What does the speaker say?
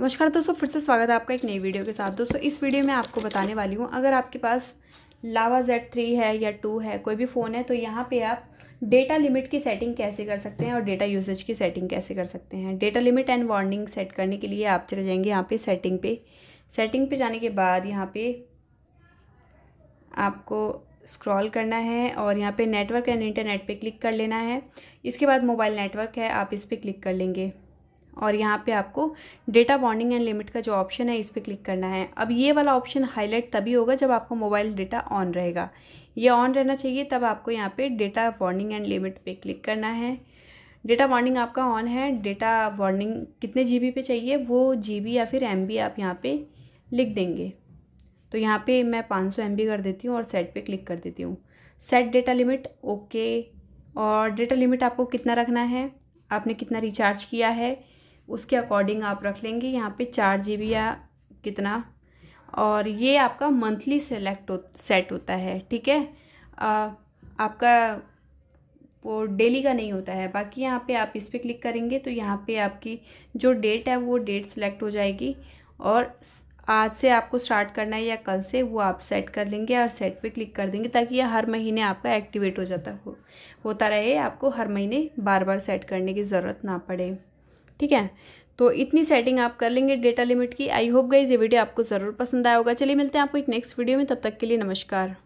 नमस्कार दोस्तों फिर से स्वागत है आपका एक नई वीडियो के साथ दोस्तों इस वीडियो में आपको बताने वाली हूँ अगर आपके पास लावा जेड थ्री है या टू है कोई भी फ़ोन है तो यहाँ पे आप डेटा लिमिट की सेटिंग कैसे कर सकते हैं और डेटा यूसेज की सेटिंग कैसे कर सकते हैं data limit and warning set करने के लिए आप चले जाएंगे यहाँ पे सेटिंग पे सेटिंग पे जाने के बाद यहाँ पे आपको स्क्रॉल करना है और यहाँ पे नेटवर्क एंड इंटरनेट पे क्लिक कर लेना है इसके बाद मोबाइल नेटवर्क है आप इस पर क्लिक कर लेंगे और यहाँ पे आपको डेटा वार्निंग एंड लिमिट का जो ऑप्शन है इस पर क्लिक करना है अब ये वाला ऑप्शन हाईलाइट तभी होगा जब आपका मोबाइल डेटा ऑन रहेगा ये ऑन रहना चाहिए तब आपको यहाँ पे डेटा वार्निंग एंड लिमिट पे क्लिक करना है डेटा वार्निंग आपका ऑन है डेटा वार्निंग कितने जी पे चाहिए वो जी या फिर एम आप यहाँ पर लिख देंगे तो यहाँ पर मैं पाँच सौ कर देती हूँ और सेट पर क्लिक कर देती हूँ सेट डेटा लिमिट ओके और डेटा लिमिट आपको कितना रखना है आपने कितना रिचार्ज किया है उसके अकॉर्डिंग आप रख लेंगे यहाँ पे चार जी या कितना और ये आपका मंथली सेलेक्ट हो, सेट होता है ठीक है आपका वो डेली का नहीं होता है बाकी यहाँ पे आप इस पर क्लिक करेंगे तो यहाँ पे आपकी जो डेट है वो डेट सेलेक्ट हो जाएगी और आज से आपको स्टार्ट करना है या कल से वो आप सेट कर लेंगे और सेट पे क्लिक कर देंगे ताकि ये हर महीने आपका एक्टिवेट हो जाता हो होता रहे आपको हर महीने बार बार सेट करने की ज़रूरत ना पड़े ठीक है तो इतनी सेटिंग आप कर लेंगे डेटा लिमिट की आई होप गई ये वीडियो आपको ज़रूर पसंद आया होगा चलिए मिलते हैं आपको एक नेक्स्ट वीडियो में तब तक के लिए नमस्कार